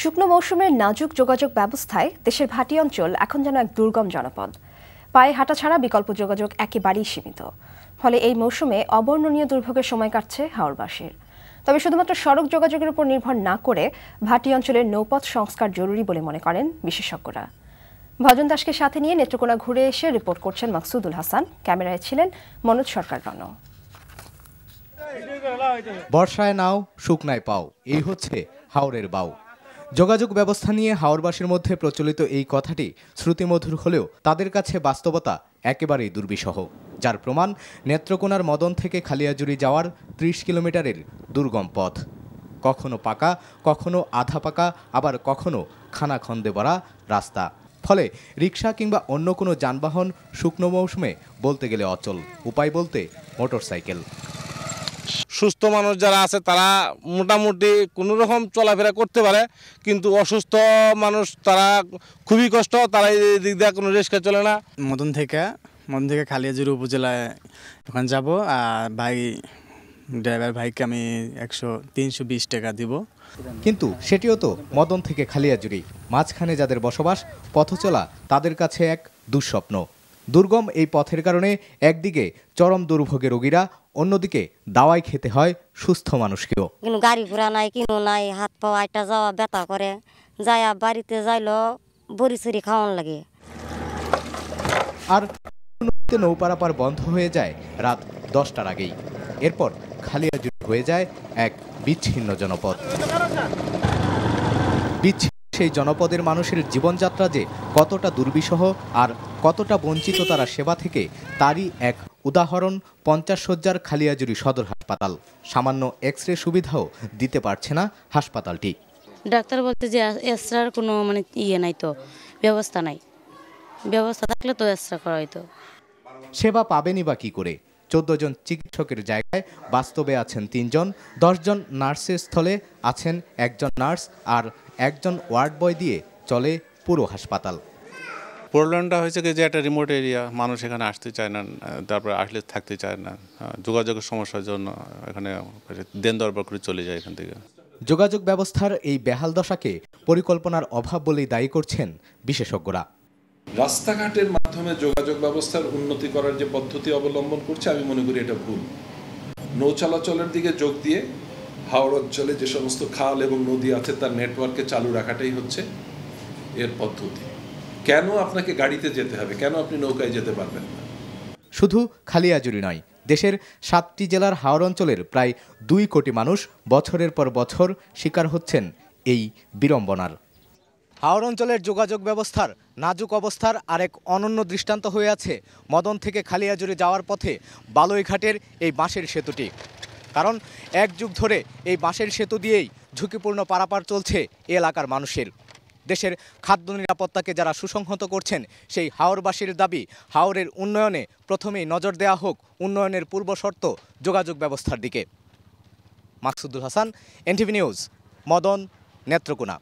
শুকনো মৌসুমের নাজুক যোগাযোগ ব্যবস্থায় দেশের ভাটি অঞ্চল এখন যেন এক দুর্গম জনপদ পায়ে হাঁটা ছাড়া বিকল্প যোগাযোগ একেবারেই সীমিত ফলে এই মৌসুমে অবর্ণনীয় দুর্ভোগের সময় কাটছে হাওড়বাসীর তবে শুধুমাত্র সড়ক যোগাযোগের উপর নির্ভর না করে ভাটি অঞ্চলের নৌপথ সংস্কার জরুরি বলে মনে করেন বিশেষজ্ঞরা ভজন দাসকে সাথে নিয়ে নেত্রকোনা ঘুরে এসে রিপোর্ট করছেন মাকসুদুল হাসান ক্যামেরায় ছিলেন মনোজ সরকার রণ বর্ষায় নাও শুকনায় পাও এই হচ্ছে হাওড়ের বাউ যোগাযোগ ব্যবস্থা নিয়ে হাওড়বাসীর মধ্যে প্রচলিত এই কথাটি শ্রুতিমধুর হলেও তাদের কাছে বাস্তবতা একেবারেই দুর্বিষহ যার প্রমাণ নেত্রকোনার মদন থেকে খালিয়াজুরি যাওয়ার ত্রিশ কিলোমিটারের দুর্গম পথ কখনো পাকা কখনো আধা পাকা আবার কখনো খানা খন্দে ভরা রাস্তা ফলে রিক্সা কিংবা অন্য কোনো যানবাহন শুকনো মৌসুমে বলতে গেলে অচল উপায় বলতে মোটরসাইকেল সুস্থ মানুষ যারা আছে তারা মোটামুটি কোনো রকম চলাফেরা করতে পারে কিন্তু অসুস্থ মানুষ তারা খুবই কষ্ট তারা এই দিক দিয়ে কোনো রিক্সা চলে না মদন থেকে মদন থেকে খালিয়াজুর উপজেলায় ওখানে যাব আর ভাই ড্রাইভার ভাইকে আমি একশো তিনশো বিশ টাকা দিব কিন্তু সেটিও তো মদন থেকে খালিয়াজুরি মাঝখানে যাদের বসবাস পথ চলা তাদের কাছে এক দুঃস্বপ্ন দুর্গম এই পথের কারণে একদিকে চরম দুর্ভোগে রোগীরা অন্যদিকে দাওয়াই খেতে হয় সুস্থ মানুষকেও কিন্তু গাড়ি ঘোড়া নাই কিনো নাই হাত পা আইটা যাওয়া ব্যথা করে যায়া বাড়িতে যাইলো বড়ি চুরি খাওয়ান লাগে আর নৌ পারাপার বন্ধ হয়ে যায় রাত দশটার আগেই এরপর খালিয়াজুড় হয়ে যায় এক বিচ্ছিন্ন জনপদ বিচ্ছিন্ন সেই জনপদের মানুষের জীবনযাত্রা যে কতটা দুর্বিষহ আর কতটা বঞ্চিত তারা সেবা থেকে তারই এক উদাহরণ পঞ্চাশ শয্যার খালিয়াজুরি সদর হাসপাতাল সামান্য এক্স রে সুবিধাও দিতে পারছে না হাসপাতালটি ডাক্তার বলছে যে এক্সরার কোনো মানে ইয়ে নাই তো ব্যবস্থা নাই ব্যবস্থা থাকলে তো এক্সরা করা হয়তো সেবা পাবেনি বা কী করে চোদ্দ জন চিকিৎসকের জায়গায় বাস্তবে আছেন তিনজন দশজন নার্সের স্থলে আছেন একজন নার্স আর একজন ওয়ার্ড বয় দিয়ে চলে পুরো হাসপাতাল পোরল্যান্ডটা হয়েছে যে একটা রিমোট এরিয়া মানুষ এখানে আসতে চায় না তারপরে আসলে থাকতে চায় না হ্যাঁ, যোগাযোগের সমস্যার জন্য এখানে দেন দরবার করে চলে যায় এখান থেকে যোগাযোগ ব্যবস্থার এই বেহাল দশাকে পরিকল্পনার অভাব বলেই দায়ী করছেন বিশেষজ্ঞরা রাস্তাঘাটের মাধ্যমে যোগাযোগ ব্যবস্থার উন্নতি করার যে পদ্ধতি অবলম্বন করছে আমি মনে করি এটা ভুল নৌ চলাচলের দিকে যোগ দিয়ে হাওড় অঞ্চলে যে সমস্ত খাল এবং নদী আছে তার নেটওয়ার্কে চালু রাখাটাই হচ্ছে এর পদ্ধতি কেন আপনাকে গাড়িতে যেতে হবে কেন আপনি নৌকায় যেতে পারবেন না শুধু খালিয়াজুরি নয় দেশের সাতটি জেলার হাওড় অঞ্চলের প্রায় দুই কোটি মানুষ বছরের পর বছর শিকার হচ্ছেন এই বিড়ম্বনার হাওড় অঞ্চলের যোগাযোগ ব্যবস্থার নাজুক অবস্থার আরেক অনন্য দৃষ্টান্ত হয়ে আছে মদন থেকে খালিয়াজুরি যাওয়ার পথে বালুইঘাটের এই বাঁশের সেতুটি কারণ এক যুগ ধরে এই বাঁশের সেতু দিয়েই ঝুঁকিপূর্ণ পারাপার চলছে এ এলাকার মানুষের দেশের খাদ্য নিরাপত্তাকে যারা সুসংহত করছেন সেই হাওরবাসীর দাবি হাওরের উন্নয়নে প্রথমেই নজর দেয়া হোক উন্নয়নের পূর্ব শর্ত যোগাযোগ ব্যবস্থার দিকে মাকসুদুল হাসান এনটিভি নিউজ মদন নেত্রকোনা